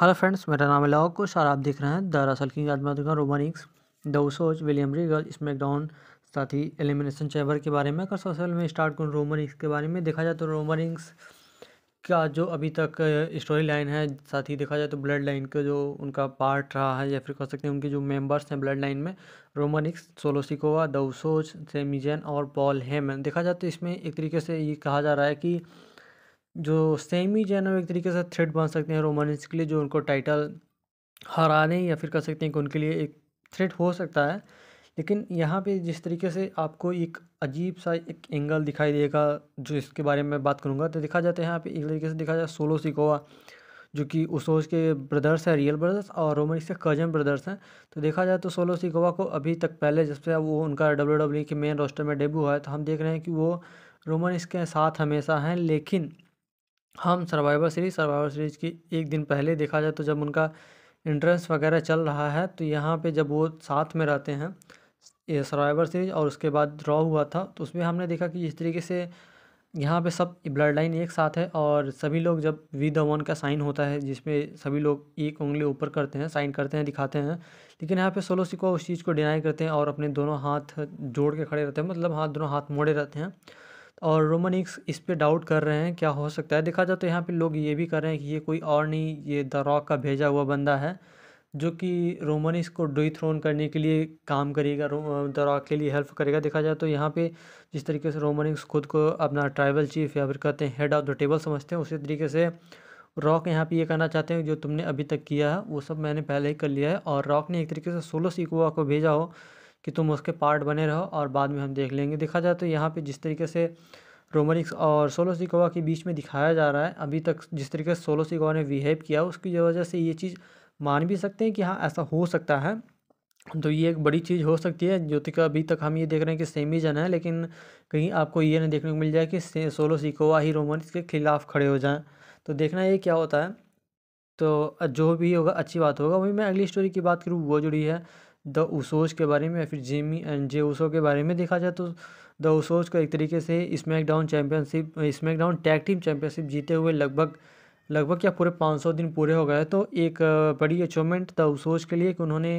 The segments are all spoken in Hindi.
हेलो फ्रेंड्स मेरा नाम है लाओ कुछ और आप देख रहे हैं दरअसल की आज मैं देखा रोमानिक्स एक्स सोच विलियम रीगल स्मैकडाउन साथ ही एलिमिनेशन चैम्बर के बारे में अगर सोशल में स्टार्ट करूँ रोमानिक्स के बारे में देखा जाए तो रोमानिक्स का जो अभी तक स्टोरी लाइन है साथ ही देखा जाए तो ब्लड लाइन का जो उनका पार्ट रहा है या फिर कह सकते हैं उनके जो मेम्बर्स हैं ब्लड लाइन में रोमनिक्स सोलोसिकोवा दउसोज सेमिजन और पॉल हेमन देखा जाए तो इसमें एक तरीके से ये कहा जा रहा है कि जो सेम ही जो एक तरीके से थ्रेड बन सकते हैं रोमानिस के लिए जो उनको टाइटल हराने या फिर कह सकते हैं कि उनके लिए एक थ्रेड हो सकता है लेकिन यहाँ पे जिस तरीके से आपको एक अजीब सा एक एंगल दिखाई देगा जो इसके बारे में बात करूँगा तो देखा जाता है यहाँ पे एक तरीके से देखा जाए सोलो सिकोवा जो कि उसोज के ब्रदर्स हैं रियल ब्रदर्स और रोमनिक्स के कजन ब्रदर्स हैं तो देखा जाए तो सोलो सिकोवा को अभी तक पहले जब से वो उनका डब्ल्यू डब्ल्यू e के मेन रोस्टर में डेब्यू हुआ है तो हम देख रहे हैं कि वो रोमनिक्स के साथ हमेशा हैं लेकिन हम सर्वाइवर सीरीज़ सर्वाइवर सीरीज़ की एक दिन पहले देखा जाए तो जब उनका इंट्रेंस वगैरह चल रहा है तो यहाँ पे जब वो साथ में रहते हैं ये सर्वाइवर सीरीज और उसके बाद ड्रॉ हुआ था तो उसमें हमने देखा कि इस तरीके से यहाँ पे सब ब्लड लाइन एक साथ है और सभी लोग जब वी द वन का साइन होता है जिसमें सभी लोग एक उंगली ऊपर करते हैं साइन करते हैं दिखाते हैं लेकिन यहाँ पे सोलो सिको उस चीज़ को डिनाई करते हैं और अपने दोनों हाथ जोड़ के खड़े रहते हैं मतलब हाथ दोनों हाथ मोड़े रहते हैं और रोमन इस पर डाउट कर रहे हैं क्या हो सकता है देखा जाए तो यहाँ पे लोग ये भी कर रहे हैं कि ये कोई और नहीं ये द रॉक का भेजा हुआ बंदा है जो कि रोमन को को थ्रोन करने के लिए काम करेगा द रॉक के लिए हेल्प करेगा देखा जाए तो यहाँ पे जिस तरीके से रोमन खुद को अपना ट्राइबल चीफ या फिर कहते हैं हेड ऑफ द टेबल समझते हैं उसी तरीके से रॉक यहाँ पे ये कहना चाहते हैं जो तुमने अभी तक किया है वो सब मैंने पहले ही कर लिया है और रॉक ने एक तरीके से सोलो सिकुआ को भेजा हो कि तुम उसके पार्ट बने रहो और बाद में हम देख लेंगे देखा जाए तो यहाँ पे जिस तरीके से रोमनिक्स और सोलो सिकोवा के बीच में दिखाया जा रहा है अभी तक जिस तरीके से सोलो सिकोवा ने बिहेव किया उसकी वजह से ये चीज़ मान भी सकते हैं कि हाँ ऐसा हो सकता है तो ये एक बड़ी चीज़ हो सकती है जो कि अभी तक हम ये देख रहे हैं कि सेमी जन है लेकिन कहीं आपको ये नहीं देखने को मिल जाए कि सोलो सिकोवा ही रोमनिक्स के खिलाफ खड़े हो जाएँ तो देखना ये क्या होता है तो जो भी होगा अच्छी बात होगा वही मैं अगली स्टोरी की बात करूँ वो जुड़ी है द उसोज के बारे में या फिर जेमी एंड जे उसो के बारे में देखा जाए तो द उसोज को एक तरीके से SmackDown championship SmackDown tag team championship जीते हुए लगभग लगभग क्या पूरे पाँच सौ दिन पूरे हो गए तो एक बड़ी अचीवमेंट द उसोज के लिए कि उन्होंने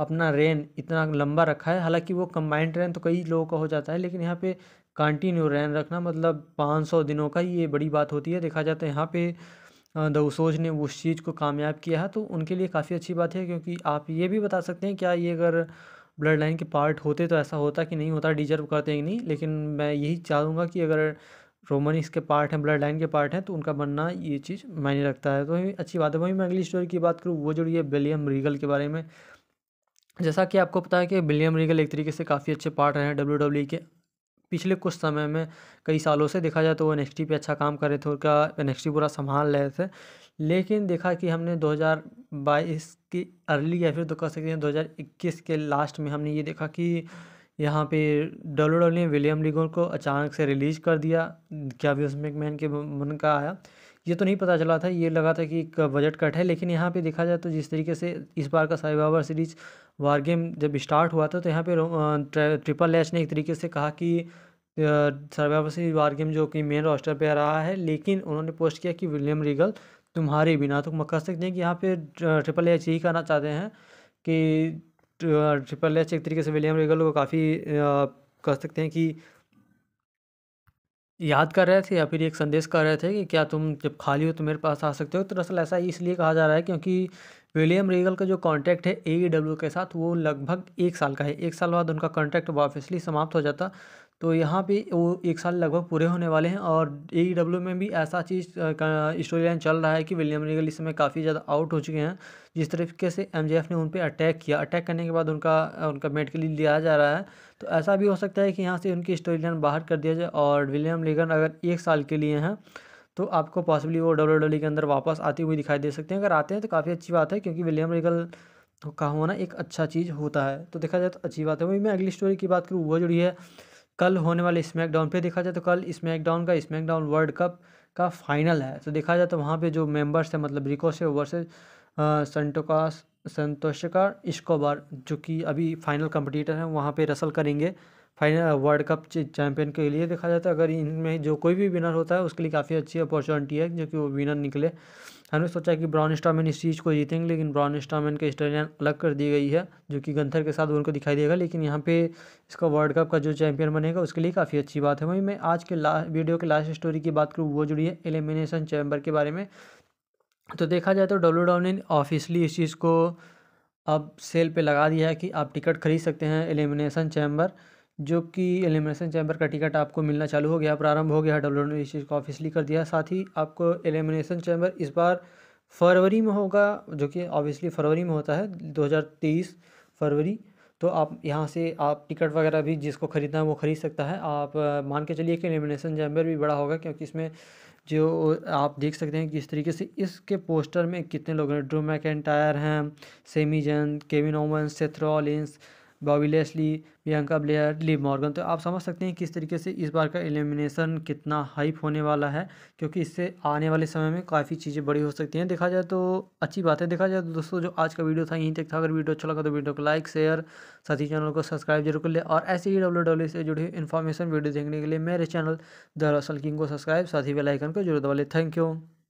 अपना रैन इतना लंबा रखा है हालांकि वो कंबाइंड रैन तो कई लोगों का हो जाता है लेकिन यहाँ पे कंटिन्यू रैन रखना मतलब पाँच सौ दिनों का ये बड़ी बात होती है देखा जाता तो है यहाँ पे दवसोज ने उस चीज़ को कामयाब किया है तो उनके लिए काफ़ी अच्छी बात है क्योंकि आप ये भी बता सकते हैं क्या ये अगर ब्लड लाइन के पार्ट होते तो ऐसा होता कि नहीं होता डिजर्व करते ही नहीं लेकिन मैं यही चाहूँगा कि अगर रोमन इसके पार्ट हैं ब्लड लाइन के पार्ट हैं तो उनका बनना ये चीज़ मायने रखता है तो अच्छी बात है वहीं मैं अगली स्टोरी की बात करूँ वो जुड़ी है विलियम रीगल के बारे में जैसा कि आपको पता है कि विलियम रीगल एक तरीके से काफ़ी अच्छे पार्ट रहे हैं डब्ल्यू के पिछले कुछ समय में कई सालों से देखा जाए तो वो एन पे अच्छा काम कर रहे थे उनका एन पूरा संभाल रहे थे लेकिन देखा कि हमने 2022 की अर्ली या फिर तो कह सकते हैं 2021 के लास्ट में हमने ये देखा कि यहाँ पे डब्ल्यू डब्ल्यू ने विलियम लिगोर को अचानक से रिलीज कर दिया क्या एक मैन के मन का आया ये तो नहीं पता चला था ये लगा था कि बजट कट है लेकिन यहाँ पे देखा जाए तो जिस तरीके से इस बार का Survivor Series War Games जब स्टार्ट हुआ था तो यहाँ पे ट्रिपल एच ने एक तरीके से कहा कि सर्वाइवर सीरीज वार गेम जो कि मेन रोस्टर पे रहा है लेकिन उन्होंने पोस्ट किया कि विलियम रीगल तुम्हारे बिना तो कह सकते हैं कि यहाँ पे ट्रिपल एच यही कहना चाहते हैं कि ट्रिपल एच एक तरीके से विलियम रीगल को काफ़ी कह सकते हैं कि याद कर रहे थे या फिर एक संदेश कर रहे थे कि क्या तुम जब खाली हो तो मेरे पास आ सकते हो तो दरअसल ऐसा इसलिए कहा जा रहा है क्योंकि विलियम रीगल का जो कॉन्ट्रैक्ट है ए e के साथ वो लगभग एक साल का है एक साल बाद उनका कॉन्ट्रैक्ट वापसली समाप्त हो जाता तो यहाँ पे वो एक साल लगभग पूरे होने वाले हैं और ए डब्ल्यू e में भी ऐसा चीज़ स्टोरी लाइन चल रहा है कि विलियम रिगल इस समय काफ़ी ज़्यादा आउट हो चुके हैं जिस तरीके से एम ने उन पर अटैक किया अटैक करने के बाद उनका उनका मेडिकली लिया जा रहा है तो ऐसा भी हो सकता है कि यहाँ से उनकी स्टोरी लाइन बाहर कर दिया जाए और विलियम रिगन अगर एक साल के लिए हैं तो आपको पॉसिबली वो डब्ल्यू डब्ल्यू e के अंदर वापस आती हुई दिखाई दे सकते हैं अगर आते हैं तो काफ़ी अच्छी बात है क्योंकि विलियम रिगल का होना एक अच्छा चीज़ होता है तो देखा जाए तो अच्छी बात है वही मैं अगली स्टोरी की बात करूँ वो जुड़ी है कल होने वाले स्मैकडाउन पे देखा जाए तो कल स्मैकडाउन का स्मैकडाउन वर्ल्ड कप का फाइनल है तो देखा जाए तो वहाँ पे जो मेंबर्स हैं मतलब रिको से वर्सेज संटोकास संतोषिका इश्कोबार जो कि अभी फाइनल कंपटीटर हैं वहाँ पे रसल करेंगे फाइनल वर्ल्ड कप चैंपियन के लिए देखा जाता तो है अगर इनमें जो कोई भी विनर होता है उसके लिए काफ़ी अच्छी अपॉर्चुनिटी है जो कि वो विनर निकले हमने सोचा कि ब्राउन स्टामैन इस चीज़ को जीतेंगे लेकिन ब्राउन स्टामैन की स्टेलियन अलग कर दी गई है जो कि गंथर के साथ उनको दिखाई देगा लेकिन यहाँ पे इसका वर्ल्ड कप का जो चैंपियन बनेगा उसके लिए काफ़ी अच्छी बात है वहीं मैं आज के लास्ट वीडियो के लास्ट स्टोरी की बात करूँ वो जुड़ी है एलिमिनेशन चैम्बर के बारे में तो देखा जाए तो डब्ल्यू डब्ल्यू ने ऑफिसली इस चीज़ को अब सेल पर लगा दिया है कि आप टिकट खरीद सकते हैं एलिमिनेशन चैम्बर जो कि एलिमिनेशन चैम्बर का टिकट आपको मिलना चालू हो गया प्रारंभ हो गया डब्ल्यू डब्ल्यू इस चीज़ को ऑफिसली कर दिया साथ ही आपको एलिमिनेशन चैम्बर इस बार फरवरी में होगा जो कि ऑब्वियसली फरवरी में होता है 2023 फरवरी तो आप यहाँ से आप टिकट वगैरह भी जिसको ख़रीदना है वो ख़रीद सकता है आप मान के चलिए कि एलिमिनेशन चैम्बर भी बड़ा होगा क्योंकि इसमें जो आप देख सकते हैं किस तरीके से इसके पोस्टर में कितने लोग हैं ड्रू मैकेंटायर हैं Sami Zayn Kevin Owens Seth Rollins Bobby Lashley Bianca Belair Liv Morgan तो आप समझ सकते हैं किस तरीके से इस बार का एलिमिनेशन कितना हाइप होने वाला है क्योंकि इससे आने वाले समय में काफ़ी चीज़ें बड़ी हो सकती हैं देखा जाए तो अच्छी बात है देखा जाए तो दोस्तों जो आज का वीडियो था यहीं तक था अगर वीडियो अच्छा लगा तो वीडियो को लाइक शेयर साथ ही चैनल को सब्सक्राइब जरूर कर ले और ऐसे ही डब्ल्यू डब्ल्यू से जुड़ी हुई इन्फॉर्मेशन वीडियो देखने के लिए मेरे चैनल दरअसल किंग को सब्सक्राइब साथ ही बेलाइकन को जरूर दबा ले थैंक यू